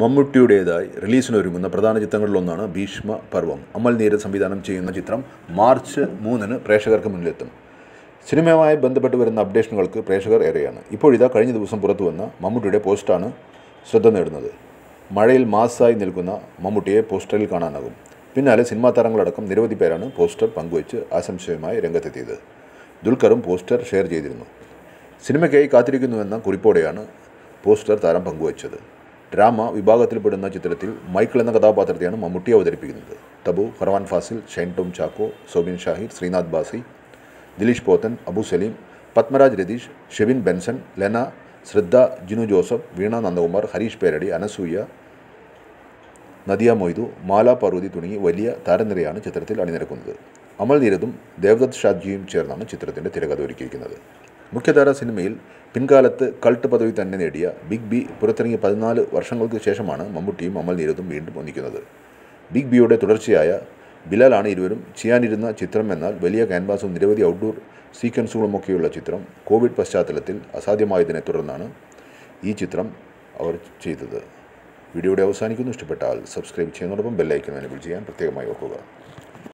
മമ്മൂട്ടിയുടേതായി റിലീസിനൊരുങ്ങുന്ന പ്രധാന ചിത്രങ്ങളിലൊന്നാണ് ഭീഷ്മ പർവം അമൽ നീര സംവിധാനം ചെയ്യുന്ന ചിത്രം മാർച്ച് മൂന്നിന് പ്രേക്ഷകർക്ക് മുന്നിലെത്തും സിനിമയുമായി ബന്ധപ്പെട്ട് വരുന്ന അപ്ഡേഷനുകൾക്ക് പ്രേക്ഷകർ ഏറെയാണ് ഇപ്പോഴിതാ കഴിഞ്ഞ ദിവസം പുറത്തു വന്ന മമ്മൂട്ടിയുടെ പോസ്റ്റാണ് ശ്രദ്ധ നേടുന്നത് മഴയിൽ മാസായി നിൽക്കുന്ന മമ്മൂട്ടിയെ പോസ്റ്ററിൽ കാണാനാകും പിന്നാലെ സിനിമാ താരങ്ങളടക്കം നിരവധി പേരാണ് പോസ്റ്റർ പങ്കുവച്ച് ആശംസയുമായി രംഗത്തെത്തിയത് ദുൽഖറും പോസ്റ്റർ ഷെയർ ചെയ്തിരുന്നു സിനിമയ്ക്കായി കാത്തിരിക്കുന്നുവെന്ന കുറിപ്പോടെയാണ് പോസ്റ്റർ താരം പങ്കുവച്ചത് രാമ വിഭാഗത്തിൽപ്പെടുന്ന ചിത്രത്തിൽ മൈക്കിൾ എന്ന കഥാപാത്രത്തെയാണ് മമ്മൂട്ടി അവതരിപ്പിക്കുന്നത് തബു ഫർവാൻ ഫാസിൽ ഷൈൻ ടോം ചാക്കോ സോബിൻ ഷാഹിർ ശ്രീനാഥ് ബാസി ദിലീഷ് പോത്തൻ അബു സലീം പത്മരാജ് രതീഷ് ഷെവിൻ ബെൻസൺ ലെന ശ്രദ്ധ ജിനു ജോസഫ് വീണ നന്ദകുമാർ ഹരീഷ് പേരടി അനസൂയ നദിയ മൊയ്തു മാല പർവതി തുടങ്ങി വലിയ താരനിരയാണ് ചിത്രത്തിൽ അണിനിരക്കുന്നത് അമൽ നീരദും ദേവദത്ത് ഷാജിയും ചേർന്നാണ് ചിത്രത്തിൻ്റെ തിരകഥ ഒരുക്കിയിരിക്കുന്നത് മുഖ്യധാര സിനിമയിൽ പിൻകാലത്ത് കൾട്ട് പദവി തന്നെ നേടിയ ബിഗ് ബി പുറത്തിറങ്ങിയ പതിനാല് വർഷങ്ങൾക്ക് ശേഷമാണ് മമ്മൂട്ടിയും അമൽ നീരദും വീണ്ടും ഒന്നിക്കുന്നത് ബിഗ് ബിയുടെ തുടർച്ചയായ ബിലാലാണ് ഇരുവരും ചെയ്യാനിരുന്ന ചിത്രം എന്നാൽ വലിയ ക്യാൻവാസും നിരവധി ഔട്ട്ഡോർ സീക്വൻസുകളുമൊക്കെയുള്ള ചിത്രം കോവിഡ് പശ്ചാത്തലത്തിൽ അസാധ്യമായതിനെ തുടർന്നാണ് ഈ ചിത്രം അവർ ചെയ്തത് വീഡിയോയുടെ അവസാനിക്കുന്നു ഇഷ്ടപ്പെട്ടാൽ സബ്സ്ക്രൈബ് ചെയ്യുന്നതോടൊപ്പം ബെല്ലൈക്കൻ എനബിൾ ചെയ്യാൻ പ്രത്യേകമായി ഓർക്കുക